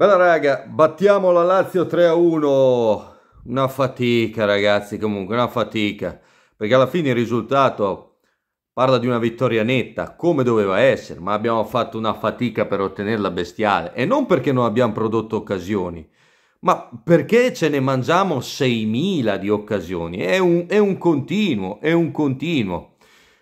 Bella raga, battiamo la Lazio 3-1. Una fatica ragazzi, comunque una fatica, perché alla fine il risultato parla di una vittoria netta, come doveva essere, ma abbiamo fatto una fatica per ottenerla bestiale e non perché non abbiamo prodotto occasioni, ma perché ce ne mangiamo 6.000 di occasioni? È un, è un, continuo, è un continuo.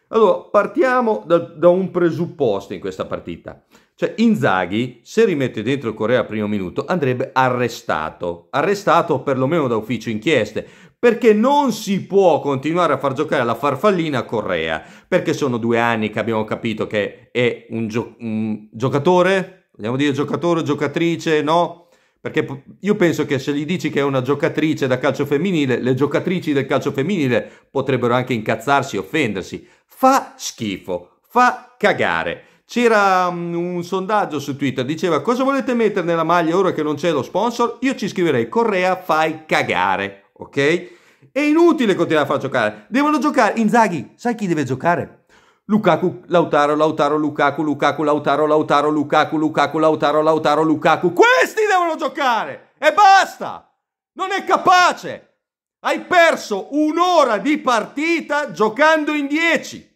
Allora, partiamo da, da un presupposto in questa partita. Cioè Inzaghi, se rimette dentro il Correa al primo minuto, andrebbe arrestato, arrestato perlomeno da ufficio inchieste, perché non si può continuare a far giocare la farfallina a Correa, perché sono due anni che abbiamo capito che è un, gio un giocatore, vogliamo dire giocatore o giocatrice, no? Perché io penso che se gli dici che è una giocatrice da calcio femminile, le giocatrici del calcio femminile potrebbero anche incazzarsi, e offendersi. Fa schifo, fa cagare. C'era mm, un sondaggio su Twitter, diceva cosa volete mettere nella maglia ora che non c'è lo sponsor? Io ci scriverei Correa fai cagare, ok? È inutile continuare a far giocare. Devono giocare Inzaghi, sai chi deve giocare? Lukaku, Lautaro, Lautaro, Lukaku, Lukaku, Lautaro, Lautaro, Lukaku, Lukaku, Lautaro, Lautaro, Lukaku. Questi devono giocare e basta! Non è capace! Hai perso un'ora di partita giocando in 10.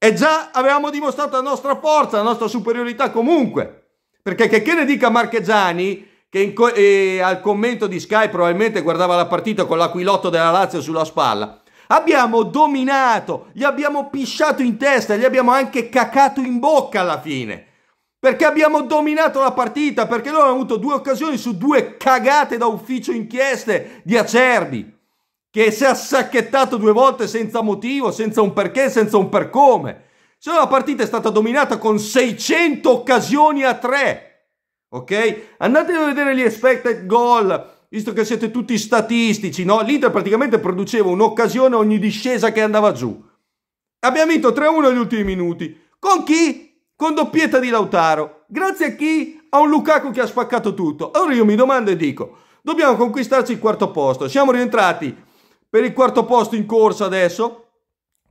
E già avevamo dimostrato la nostra forza, la nostra superiorità comunque. Perché che, che ne dica Marchegiani, che co- eh, al commento di Sky probabilmente guardava la partita con l'aquilotto della Lazio sulla spalla. Abbiamo dominato, gli abbiamo pisciato in testa, gli abbiamo anche cacato in bocca alla fine. Perché abbiamo dominato la partita, perché loro hanno avuto due occasioni su due cagate da ufficio inchieste di Acerbi che si è assacchettato due volte senza motivo, senza un perché, senza un per come. Se no la partita è stata dominata con 600 occasioni a 3. Ok? Andatevi a vedere gli expected goal, visto che siete tutti statistici, no? L'Inter praticamente produceva un'occasione ogni discesa che andava giù. Abbiamo vinto 3-1 agli ultimi minuti. Con chi? Con doppietta di Lautaro. Grazie a chi? A un Lukaku che ha spaccato tutto. Allora io mi domando e dico, dobbiamo conquistarci il quarto posto. Siamo rientrati per il quarto posto in corsa adesso.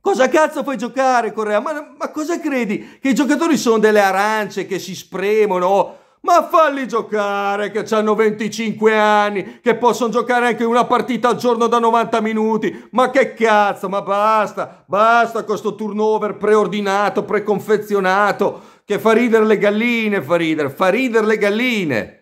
Cosa cazzo fai giocare Correa? Ma, ma cosa credi? Che i giocatori sono delle arance che si spremono? Ma falli giocare che hanno 25 anni, che possono giocare anche una partita al giorno da 90 minuti. Ma che cazzo, ma basta, basta questo turnover preordinato, preconfezionato, che fa ridere le galline, fa ridere, fa ridere le galline.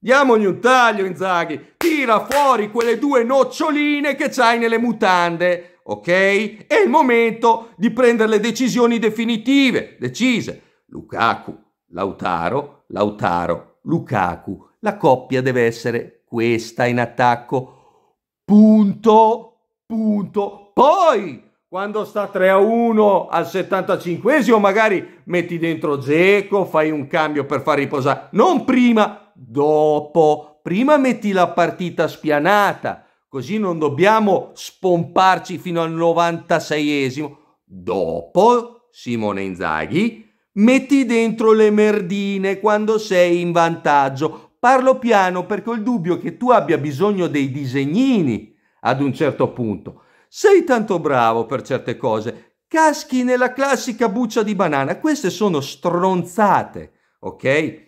Diamogli un taglio, Inzaghi. Tira fuori quelle due noccioline che c'hai nelle mutande, ok? È il momento di prendere le decisioni definitive, decise. Lukaku, Lautaro, Lautaro, Lukaku. La coppia deve essere questa in attacco. Punto, punto. Poi, quando sta 3 a 1 al 75 esimo magari metti dentro Zeco, fai un cambio per far riposare. Non prima, dopo. Prima metti la partita spianata, così non dobbiamo spomparci fino al 96esimo. Dopo, Simone Inzaghi, metti dentro le merdine quando sei in vantaggio. Parlo piano perché ho il dubbio che tu abbia bisogno dei disegnini ad un certo punto. Sei tanto bravo per certe cose, caschi nella classica buccia di banana. Queste sono stronzate, ok?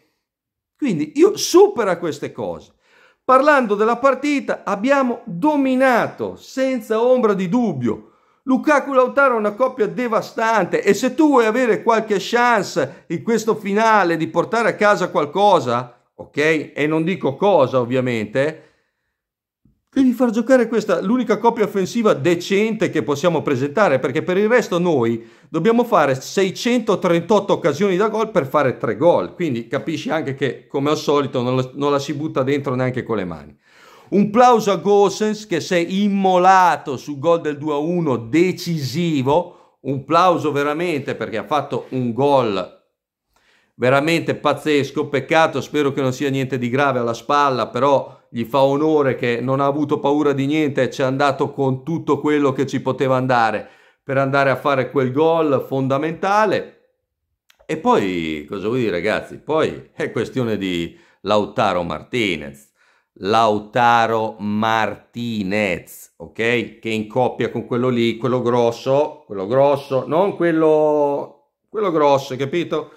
Quindi io supera queste cose. Parlando della partita, abbiamo dominato senza ombra di dubbio. Lukaku Lautaro è una coppia devastante e se tu vuoi avere qualche chance in questo finale di portare a casa qualcosa, ok? E non dico cosa ovviamente, Devi far giocare questa, l'unica coppia offensiva decente che possiamo presentare, perché per il resto noi dobbiamo fare 638 occasioni da gol per fare 3 gol. Quindi capisci anche che, come al solito, non la, non la si butta dentro neanche con le mani. Un plauso a Gosens che si è immolato sul gol del 2-1 decisivo. Un plauso veramente perché ha fatto un gol veramente pazzesco, peccato, spero che non sia niente di grave alla spalla, però gli fa onore che non ha avuto paura di niente, ci è andato con tutto quello che ci poteva andare per andare a fare quel gol fondamentale. E poi, cosa vuol dire ragazzi? Poi è questione di Lautaro Martinez. Lautaro Martinez, ok? Che in coppia con quello lì, quello grosso, quello grosso, non quello, quello grosso, capito?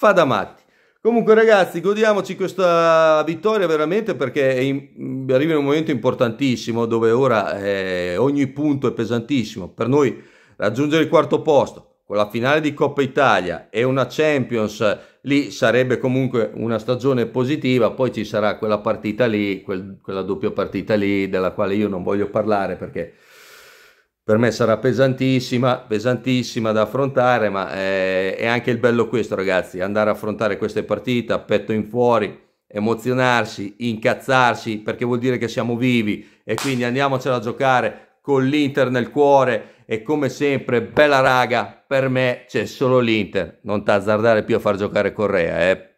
fa da matti. Comunque ragazzi, godiamoci questa vittoria veramente perché in, arriva in un momento importantissimo dove ora eh, ogni punto è pesantissimo. Per noi raggiungere il quarto posto con la finale di Coppa Italia e una Champions lì sarebbe comunque una stagione positiva, poi ci sarà quella partita lì, quel, quella doppia partita lì della quale io non voglio parlare perché per me sarà pesantissima, pesantissima da affrontare, ma eh, è anche il bello questo ragazzi, andare a affrontare queste partite a petto in fuori, emozionarsi, incazzarsi, perché vuol dire che siamo vivi e quindi andiamocela a giocare con l'Inter nel cuore e come sempre, bella raga, per me c'è solo l'Inter, non t'azzardare più a far giocare Correa, eh,